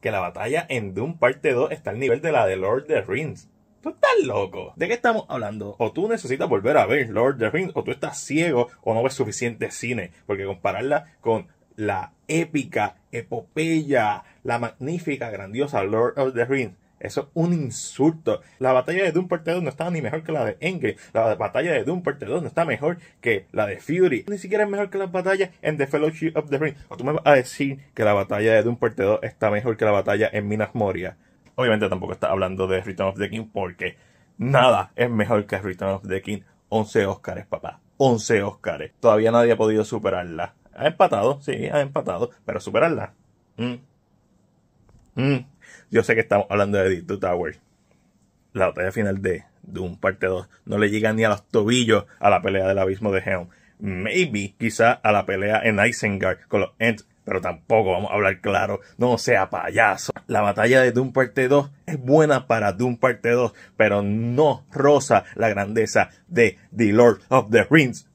Que la batalla en Doom Parte 2 está al nivel de la de Lord of the Rings. Tú estás loco. ¿De qué estamos hablando? O tú necesitas volver a ver Lord of the Rings, o tú estás ciego, o no ves suficiente cine. Porque compararla con la épica, epopeya, la magnífica, grandiosa Lord of the Rings eso es un insulto. La batalla de Doom Parte 2 no está ni mejor que la de Engel La batalla de Doom Parte 2 no está mejor que la de Fury. Ni siquiera es mejor que la batalla en The Fellowship of the Ring. O tú me vas a decir que la batalla de Doom Parte 2 está mejor que la batalla en Minas Moria. Obviamente tampoco está hablando de Return of the King porque nada es mejor que Return of the King. 11 Oscars papá. 11 Óscares. Todavía nadie ha podido superarla. Ha empatado, sí, ha empatado, pero superarla. Mm. Mm. Yo sé que estamos hablando de The Tower. La batalla final de Doom parte 2 no le llega ni a los tobillos a la pelea del abismo de Helm. Maybe, quizá a la pelea en Isengard con los Ents, pero tampoco vamos a hablar claro, no sea payaso. La batalla de Doom parte 2 es buena para Doom parte 2, pero no roza la grandeza de The Lord of the Rings